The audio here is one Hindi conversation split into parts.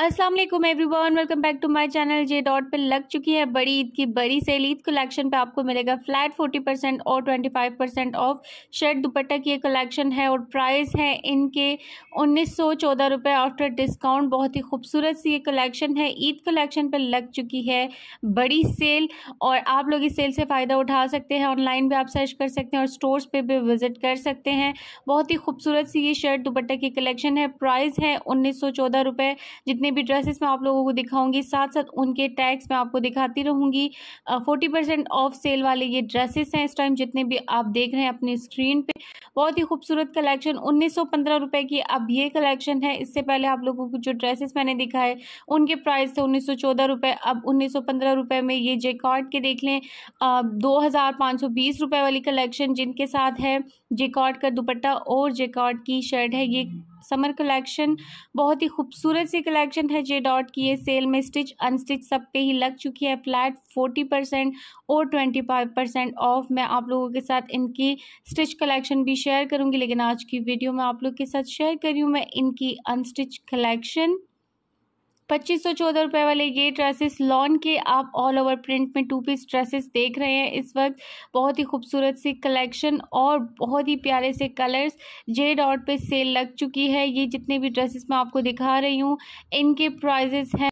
Aslam every one welcome back to my channel J dot पर लग चुकी है बड़ी ईद की बड़ी सेल ईद कलेक्शन पे आपको मिलेगा फ्लैट 40 परसेंट और 25 परसेंट ऑफ शर्ट दुपट्टा की कलेक्शन है और प्राइस है इनके उन्नीस सौ चौदह रुपये आफ्टर डिस्काउंट बहुत ही खूबसूरत सी ये कलेक्शन है ईद कलेक्शन पे लग चुकी है बड़ी सेल और आप लोग इस सेल से फ़ायदा उठा सकते हैं ऑनलाइन भी आप सर्च कर सकते हैं और स्टोर्स पर भी विज़िट कर सकते हैं बहुत ही खूबसूरत सी ये शर्ट दुपट्टा की कलेक्शन है प्राइस है उन्नीस सौ चौदह रुपये जितने भी ड्रेसेस मैं आप लोगों को दिखाऊंगी साथ साथ उनके टैक्स मैं आपको दिखाती रहूंगी फोर्टी परसेंट ऑफ सेल वाले ये ड्रेसेस हैं इस टाइम जितने भी आप देख रहे हैं अपनी स्क्रीन पे बहुत ही खूबसूरत कलेक्शन उन्नीस सौ की अब ये कलेक्शन है इससे पहले आप लोगों को जो ड्रेसेस मैंने दिखाए उनके प्राइस थे उन्नीस रुपए अब उन्नीस रुपए में ये जेकॉट के देख लें दो रुपए वाली कलेक्शन जिनके साथ है जेकॉट का दुपट्टा और जेकॉट की शर्ट है ये समर कलेक्शन बहुत ही खूबसूरत सी कलेक्शन है जे डॉट की ये सेल में स्टिच अनस्टिच सब पे ही लग चुकी है फ्लैट फोर्टी परसेंट और ट्वेंटी फाइव परसेंट ऑफ मैं आप लोगों के साथ इनकी स्टिच कलेक्शन भी शेयर करूँगी लेकिन आज की वीडियो में आप लोग के साथ शेयर करी हूँ मैं इनकी अनस्टिच कलेक्शन पच्चीस सौ चौदह रुपये वाले ये ड्रेसेस लॉन के आप ऑल ओवर प्रिंट में टू पीस ड्रेसेस देख रहे हैं इस वक्त बहुत ही खूबसूरत सी कलेक्शन और बहुत ही प्यारे से कलर्स जे डॉट पे सेल लग चुकी है ये जितने भी ड्रेसेस मैं आपको दिखा रही हूँ इनके प्राइजेस हैं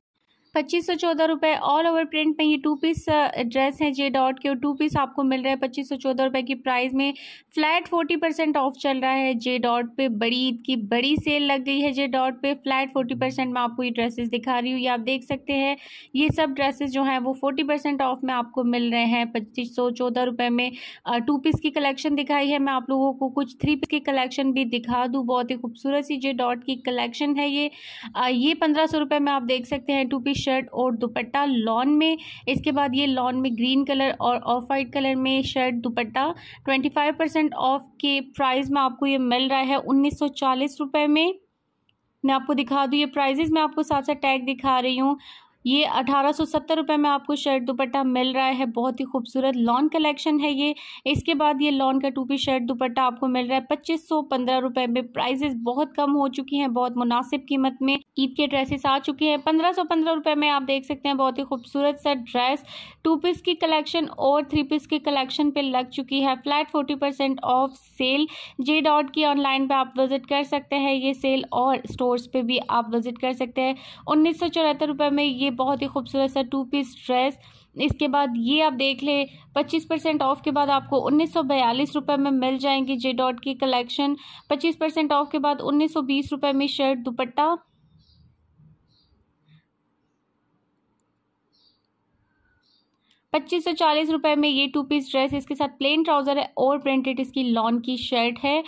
पच्चीस सौ चौदह रुपये ऑल ओवर प्रिंट में ये टू पीस ड्रेस है जे डॉट के और टू पीस आपको मिल रहा है पच्चीस सौ चौदह रुपये की प्राइस में फ्लैट फोर्टी परसेंट ऑफ चल रहा है जे डॉट पे बड़ी ईद की बड़ी सेल लग गई है जे डॉट पे फ्लैट फोर्टी परसेंट में आपको ये ड्रेसेस दिखा रही हूँ ये आप देख सकते हैं ये सब ड्रेसेस जो हैं वो फोर्टी परसेंट ऑफ में आपको मिल रहे हैं पच्चीस सौ चौदह रुपये में टू uh, पीस की कलेक्शन दिखाई है मैं आप लोगों को कुछ थ्री पीस की कलेक्शन भी दिखा दूँ बहुत ही खूबसूरत सी जे डॉट की कलेक्शन है ये uh, ये पंद्रह सौ रुपये में आप देख सकते हैं टू पीस शर्ट और दुपट्टा लॉन में इसके बाद ये लॉन में ग्रीन कलर और ऑफ वाइट कलर में शर्ट दुपट्टा 25 परसेंट ऑफ के प्राइस में आपको ये मिल रहा है उन्नीस सौ चालीस रुपये में मैं आपको दिखा दूँ ये प्राइजेज़ मैं आपको साथ साथ टैग दिखा रही हूँ ये अठारह रुपए सत्तर रुपये में आपको शर्ट दुपट्टा मिल रहा है बहुत ही खूबसूरत लॉन कलेक्शन है ये इसके बाद ये लॉन का टू पी शर्ट दुपट्टा आपको मिल रहा है पच्चीस सौ पंद्रह में प्राइजेस बहुत कम हो चुकी हैं बहुत मुनासिब कीमत में ईद के ड्रेसेस आ चुके हैं पंद्रह सौ पंद्रह रुपये में आप देख सकते हैं बहुत ही खूबसूरत सा ड्रेस टू पीस की कलेक्शन और थ्री पीस के कलेक्शन पे लग चुकी है flat forty percent off sale J dot की ऑनलाइन पे आप विजिट कर सकते हैं ये सेल और स्टोर्स पे भी आप विजिट कर सकते हैं उन्नीस सौ चौहत्तर में ये लिए बहुत ही खूबसूरत सा टू पीस ड्रेस इसके बाद ये आप देख ले 25 परसेंट ऑफ के बाद आपको उन्नीस रुपए में मिल जाएंगी जे डॉट की कलेक्शन 25 परसेंट ऑफ के बाद उन्नीस रुपए में शर्ट दुपट्टा पच्चीस सौ चालीस रुपये में ये टू पीस ड्रेस इसके साथ प्लेन ट्राउज़र है और प्रिंटेड इसकी लॉन की शर्ट है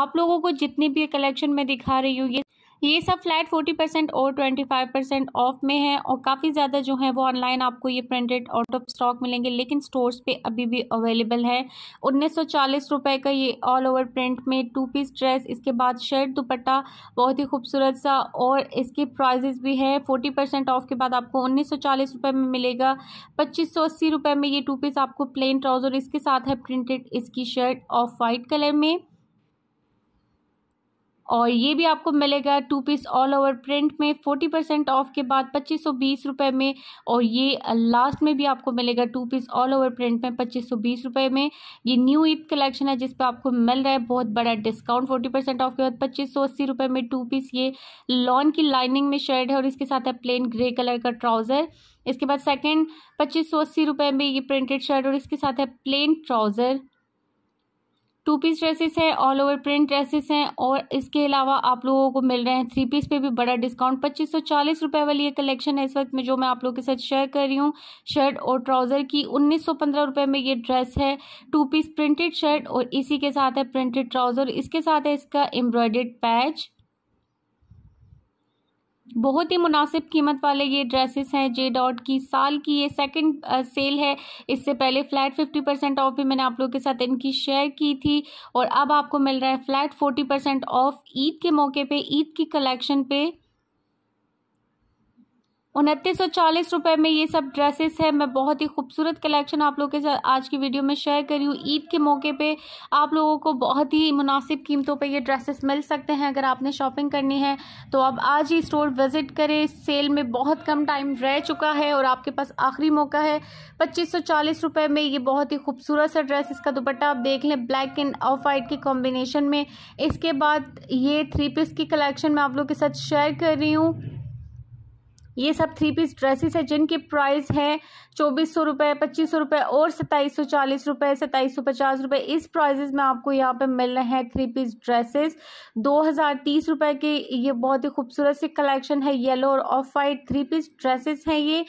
आप लोगों को जितनी भी कलेक्शन में दिखा रही हूँ ये ये सब फ्लैट फोर्टी परसेंट और ट्वेंटी फाइव परसेंट ऑफ में है और काफ़ी ज़्यादा जो है वो ऑनलाइन आपको ये प्रिंटेड आउट ऑफ स्टॉक मिलेंगे लेकिन स्टोर्स पे अभी भी अवेलेबल है उन्नीस सौ चालीस रुपये का ये ऑल ओवर प्रिंट में टू पीस ड्रेस इसके बाद शर्ट दुपट्टा बहुत ही खूबसूरत सा और इसके प्राइजेस भी है फोर्टी परसेंट ऑफ के बाद आपको उन्नीस सौ चालीस रुपये में मिलेगा पच्चीस सौ अस्सी रुपये में ये टू पीस आपको प्लेन ट्राउज़र इसके साथ है प्रिंटेड इसकी शर्ट ऑफ वाइट कलर में और ये भी आपको मिलेगा two piece all over print में फोर्टी परसेंट ऑफ के बाद पच्चीस सौ बीस रुपये में और ये लास्ट में भी आपको मिलेगा two piece all over print में पच्चीस सौ बीस रुपये में ये न्यू ईद कलेक्शन है जिस पर आपको मिल रहा है बहुत बड़ा डिस्काउंट फोर्टी परसेंट ऑफ के बाद पच्चीस सौ अस्सी रुपये में टू पीस ये लॉन की लाइनिंग में शर्ट है और इसके साथ है प्लेन ग्रे कलर का ट्राउज़र इसके बाद सेकेंड पच्चीस सौ अस्सी रुपये में ये प्रिंटेड शर्ट और इसके साथ है plain trouser two piece dresses है ऑल ओवर प्रिंट ड्रेसेस हैं और इसके अलावा आप लोगों को मिल रहे हैं थ्री पीस पे भी बड़ा डिस्काउंट पच्चीस सौ चालीस रुपये वाली ये कलेक्शन है इस वक्त में जो मैं आप लोगों के साथ शेयर कर रही हूँ शर्ट और ट्राउज़र की उन्नीस सौ पंद्रह रुपये में ये ड्रेस है टू पीस प्रिंटेड शर्ट और इसी के साथ है प्रिंटेड ट्राउज़र इसके साथ है इसका एम्ब्रॉयडेड पैच बहुत ही मुनासिब कीमत वाले ये ड्रेसेस हैं जे डॉट की साल की ये सेकंड सेल है इससे पहले फ्लैट फिफ्टी परसेंट ऑफ भी मैंने आप लोगों के साथ इनकी शेयर की थी और अब आपको मिल रहा है flat forty percent off Eid के मौके पे ईद की कलेक्शन पे उनतीस सौ चालीस रुपये में ये सब ड्रेसेस है मैं बहुत ही खूबसूरत कलेक्शन आप लोगों के साथ आज की वीडियो में शेयर कर रही हूँ ईद के मौके पे आप लोगों को बहुत ही मुनासिब कीमतों पे ये ड्रेसेस मिल सकते हैं अगर आपने शॉपिंग करनी है तो आप आज ही स्टोर विज़िट करें सेल में बहुत कम टाइम रह चुका है और आपके पास आखिरी मौका है पच्चीस सौ चालीस रुपये में ये बहुत ही खूबसूरत सा ड्रेस इसका दुपट्टा आप देख लें ब्लैक एंड ऑफ वाइट के कॉम्बिनेशन में इसके बाद ये थ्री पीस की कलेक्शन मैं आप लोग के साथ शेयर कर रही हूँ ये सब थ्री पीस ड्रेसेस है जिनके प्राइस है चौबीस सौ रुपये पच्चीस सौ रुपये और सत्ताईस सौ चालीस रुपये सत्ताईस सौ पचास रुपये इस प्राइजेस में आपको यहाँ पे मिल रहे हैं थ्री पीस ड्रेसेस दो हज़ार तीस रुपये के ये बहुत ही खूबसूरत सी कलेक्शन है येलो और off white three piece dresses हैं ये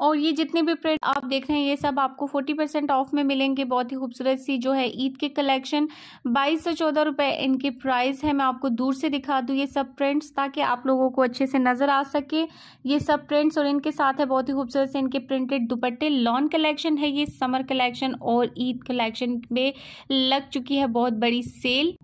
और ये जितने भी प्रिंट आप देख रहे हैं ये सब आपको फोर्टी परसेंट ऑफ में मिलेंगे बहुत ही खूबसूरत सी जो है ईद के कलेक्शन बाईस सौ चौदह रुपये इनके प्राइस है मैं आपको दूर से दिखा दूँ ये सब प्रिंट्स ताकि आप लोगों को अच्छे से नज़र आ सके ये सब प्रिंट्स और इनके साथ है बहुत ही खूबसूरत से इनके प्रिंटेड दुपट्टे लॉन कलेक्शन है ये समर कलेक्शन और ईद कलेक्शन में लग चुकी है बहुत बड़ी सेल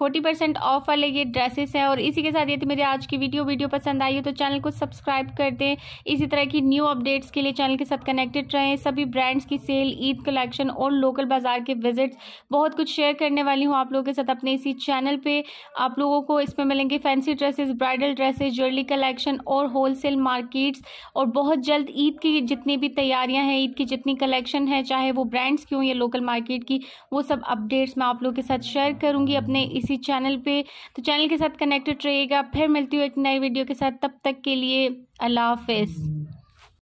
फोर्टी परसेंट ऑफ वाले ये ड्रेसेस हैं और इसी के साथ यदि मेरी आज की वीडियो वीडियो पसंद आई हो तो चैनल को सब्सक्राइब कर दें इसी तरह की न्यू अपडेट्स के लिए चैनल के साथ कनेक्टेड रहें सभी ब्रांड्स की सेल ईद कलेक्शन और लोकल बाजार के विजिट्स बहुत कुछ शेयर करने वाली हूँ आप लोगों के साथ अपने इसी चैनल पर आप लोगों को इसमें मिलेंगे fancy dresses bridal dresses jewellery collection और होलसेल मार्केट्स और बहुत जल्द ईद की जितनी भी तैयारियां हैं ईद की जितनी कलेक्शन है चाहे वो ब्रांड्स की हों या लोकल मार्केट की वो सब अपडेट्स मैं आप लोगों के साथ शेयर करूंगी अपने इसी इसी चैनल पे तो चैनल के साथ कनेक्टेड रहिएगा फिर मिलती हूँ एक नई वीडियो के साथ तब तक के लिए अल्लाह हाफिज़